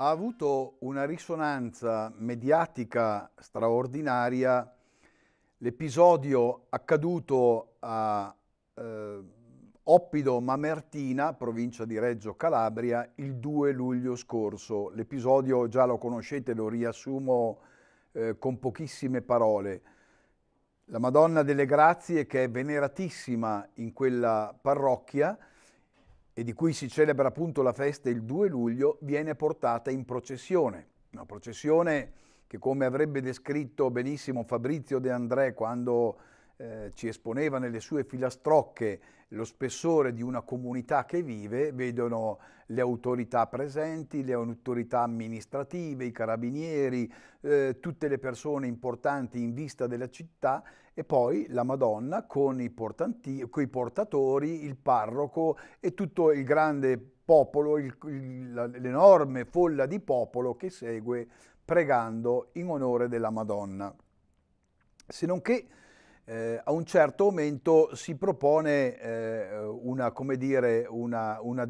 ha avuto una risonanza mediatica straordinaria l'episodio accaduto a eh, Oppido Mamertina, provincia di Reggio Calabria, il 2 luglio scorso. L'episodio già lo conoscete, lo riassumo eh, con pochissime parole. La Madonna delle Grazie, che è veneratissima in quella parrocchia, e di cui si celebra appunto la festa il 2 luglio, viene portata in processione. Una processione che come avrebbe descritto benissimo Fabrizio De André quando eh, ci esponeva nelle sue filastrocche lo spessore di una comunità che vive, vedono le autorità presenti, le autorità amministrative, i carabinieri, eh, tutte le persone importanti in vista della città e poi la Madonna con i, con i portatori, il parroco e tutto il grande popolo, l'enorme folla di popolo che segue pregando in onore della Madonna. Se non che eh, a un certo momento si propone eh, una, dire, una, una,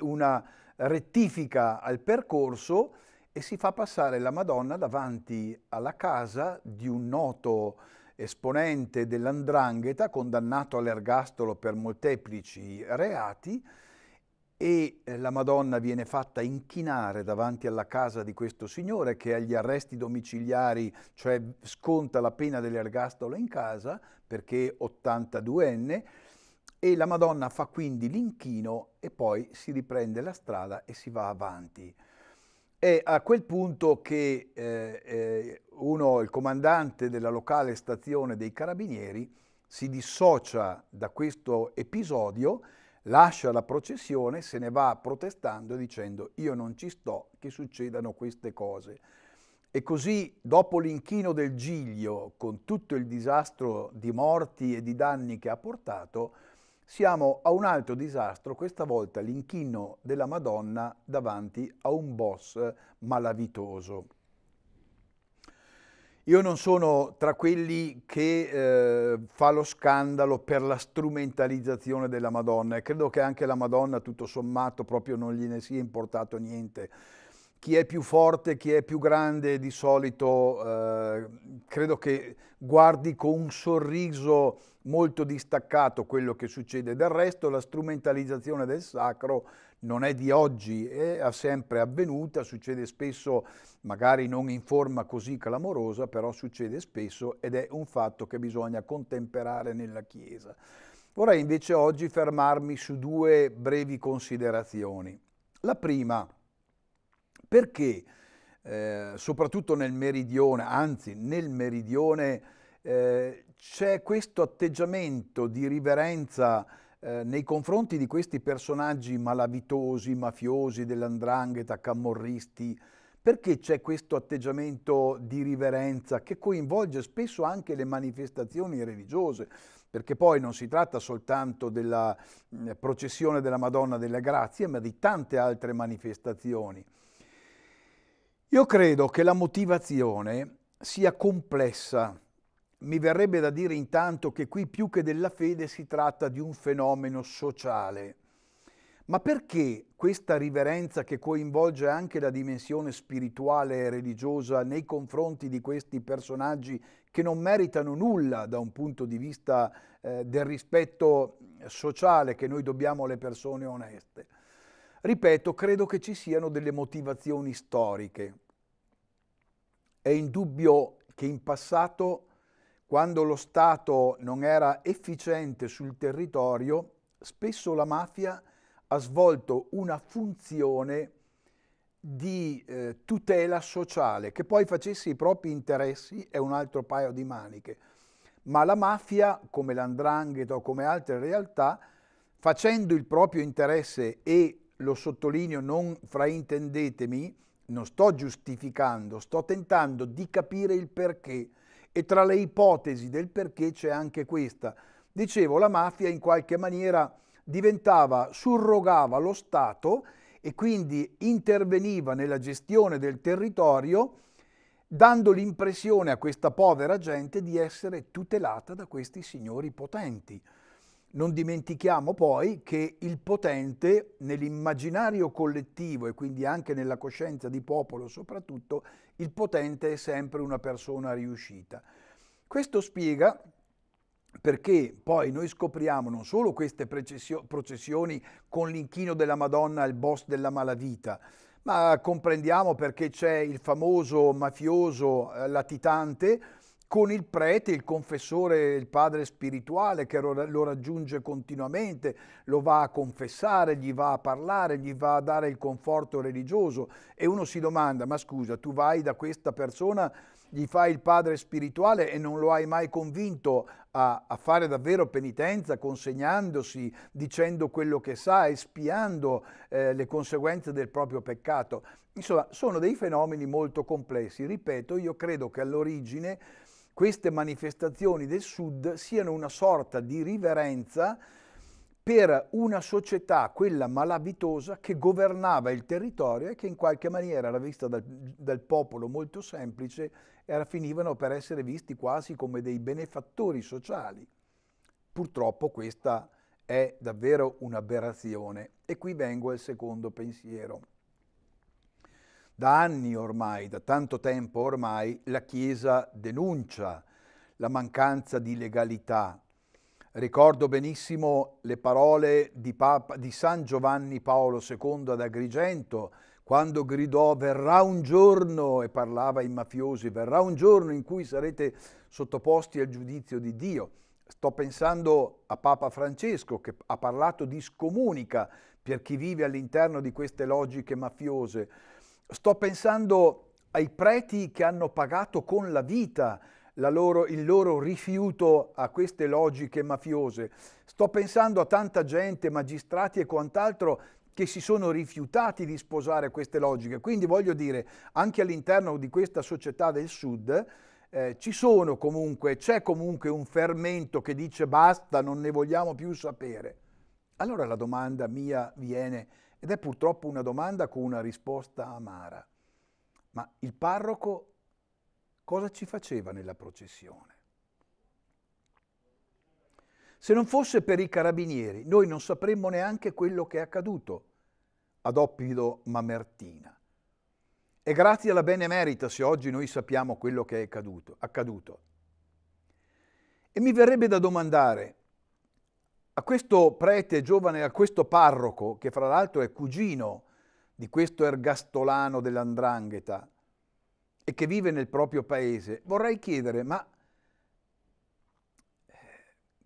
una, rettifica al percorso e si fa passare la Madonna davanti alla casa di un noto esponente dell'andrangheta condannato all'ergastolo per molteplici reati e eh, la Madonna viene fatta inchinare davanti alla casa di questo signore che agli arresti domiciliari, cioè sconta la pena dell'ergastolo in casa perché 82enne, e la Madonna fa quindi l'inchino e poi si riprende la strada e si va avanti. È a quel punto che eh, eh uno, il comandante della locale stazione dei carabinieri, si dissocia da questo episodio lascia la processione, se ne va protestando dicendo io non ci sto che succedano queste cose. E così dopo l'inchino del Giglio, con tutto il disastro di morti e di danni che ha portato, siamo a un altro disastro, questa volta l'inchino della Madonna davanti a un boss malavitoso. Io non sono tra quelli che eh, fa lo scandalo per la strumentalizzazione della Madonna e credo che anche la Madonna tutto sommato proprio non gliene sia importato niente chi è più forte, chi è più grande di solito eh, credo che guardi con un sorriso molto distaccato quello che succede. Del resto la strumentalizzazione del sacro non è di oggi, è sempre avvenuta, succede spesso, magari non in forma così clamorosa, però succede spesso ed è un fatto che bisogna contemperare nella Chiesa. Vorrei invece oggi fermarmi su due brevi considerazioni. La prima perché eh, soprattutto nel meridione, anzi nel meridione eh, c'è questo atteggiamento di riverenza eh, nei confronti di questi personaggi malavitosi, mafiosi, dell'andrangheta, camorristi, perché c'è questo atteggiamento di riverenza che coinvolge spesso anche le manifestazioni religiose? Perché poi non si tratta soltanto della mm, processione della Madonna delle Grazie, ma di tante altre manifestazioni. Io credo che la motivazione sia complessa. Mi verrebbe da dire intanto che qui più che della fede si tratta di un fenomeno sociale. Ma perché questa riverenza che coinvolge anche la dimensione spirituale e religiosa nei confronti di questi personaggi che non meritano nulla da un punto di vista eh, del rispetto sociale che noi dobbiamo alle persone oneste? Ripeto, credo che ci siano delle motivazioni storiche. È indubbio che in passato, quando lo Stato non era efficiente sul territorio, spesso la mafia ha svolto una funzione di eh, tutela sociale, che poi facesse i propri interessi è un altro paio di maniche. Ma la mafia, come l'andrangheta o come altre realtà, facendo il proprio interesse e lo sottolineo, non fraintendetemi, non sto giustificando, sto tentando di capire il perché e tra le ipotesi del perché c'è anche questa. Dicevo, la mafia in qualche maniera diventava, surrogava lo Stato e quindi interveniva nella gestione del territorio dando l'impressione a questa povera gente di essere tutelata da questi signori potenti. Non dimentichiamo poi che il potente nell'immaginario collettivo e quindi anche nella coscienza di popolo soprattutto, il potente è sempre una persona riuscita. Questo spiega perché poi noi scopriamo non solo queste processioni con l'inchino della Madonna al boss della malavita, ma comprendiamo perché c'è il famoso mafioso eh, latitante con il prete, il confessore, il padre spirituale che lo raggiunge continuamente, lo va a confessare, gli va a parlare, gli va a dare il conforto religioso e uno si domanda, ma scusa, tu vai da questa persona, gli fai il padre spirituale e non lo hai mai convinto a, a fare davvero penitenza, consegnandosi, dicendo quello che sa, espiando eh, le conseguenze del proprio peccato. Insomma, sono dei fenomeni molto complessi. Ripeto, io credo che all'origine queste manifestazioni del Sud siano una sorta di riverenza per una società, quella malavitosa, che governava il territorio e che in qualche maniera era vista dal, dal popolo molto semplice e finivano per essere visti quasi come dei benefattori sociali. Purtroppo questa è davvero un'aberrazione. E qui vengo al secondo pensiero. Da anni ormai, da tanto tempo ormai, la Chiesa denuncia la mancanza di legalità. Ricordo benissimo le parole di, Papa, di San Giovanni Paolo II ad Agrigento, quando gridò verrà un giorno, e parlava ai mafiosi, verrà un giorno in cui sarete sottoposti al giudizio di Dio. Sto pensando a Papa Francesco che ha parlato di scomunica per chi vive all'interno di queste logiche mafiose. Sto pensando ai preti che hanno pagato con la vita la loro, il loro rifiuto a queste logiche mafiose. Sto pensando a tanta gente, magistrati e quant'altro, che si sono rifiutati di sposare queste logiche. Quindi voglio dire, anche all'interno di questa società del Sud, eh, ci sono comunque, c'è comunque un fermento che dice basta, non ne vogliamo più sapere. Allora la domanda mia viene, ed è purtroppo una domanda con una risposta amara. Ma il parroco cosa ci faceva nella processione? Se non fosse per i carabinieri, noi non sapremmo neanche quello che è accaduto ad Oppido Mamertina. È grazie alla benemerita se oggi noi sappiamo quello che è accaduto. accaduto. E mi verrebbe da domandare, a questo prete giovane, a questo parroco, che fra l'altro è cugino di questo ergastolano dell'andrangheta e che vive nel proprio paese, vorrei chiedere, ma eh,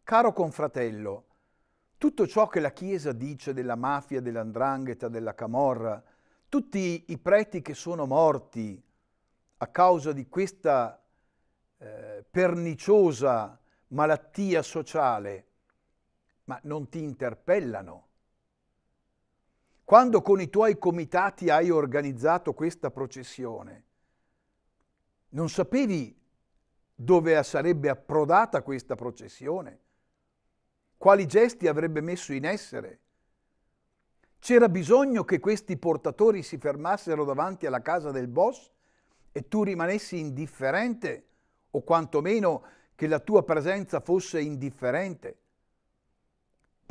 caro confratello, tutto ciò che la Chiesa dice della mafia, dell'andrangheta, della camorra, tutti i preti che sono morti a causa di questa eh, perniciosa malattia sociale, ma non ti interpellano. Quando con i tuoi comitati hai organizzato questa processione, non sapevi dove sarebbe approdata questa processione, quali gesti avrebbe messo in essere. C'era bisogno che questi portatori si fermassero davanti alla casa del boss e tu rimanessi indifferente o quantomeno che la tua presenza fosse indifferente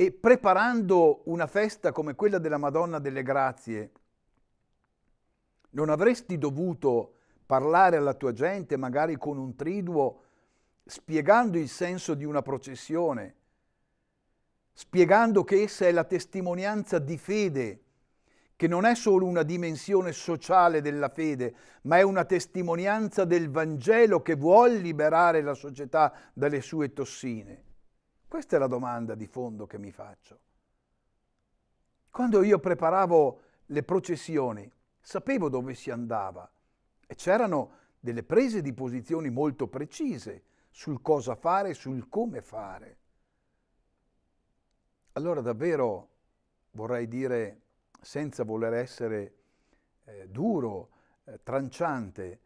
e preparando una festa come quella della Madonna delle Grazie, non avresti dovuto parlare alla tua gente magari con un triduo spiegando il senso di una processione, spiegando che essa è la testimonianza di fede, che non è solo una dimensione sociale della fede, ma è una testimonianza del Vangelo che vuol liberare la società dalle sue tossine. Questa è la domanda di fondo che mi faccio. Quando io preparavo le processioni, sapevo dove si andava e c'erano delle prese di posizioni molto precise sul cosa fare e sul come fare. Allora davvero vorrei dire, senza voler essere eh, duro, eh, tranciante,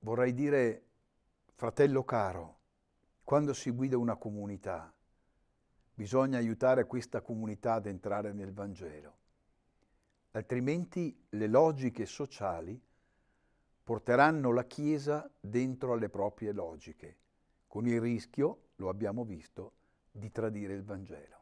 vorrei dire, fratello caro, quando si guida una comunità, bisogna aiutare questa comunità ad entrare nel Vangelo, altrimenti le logiche sociali porteranno la Chiesa dentro alle proprie logiche, con il rischio, lo abbiamo visto, di tradire il Vangelo.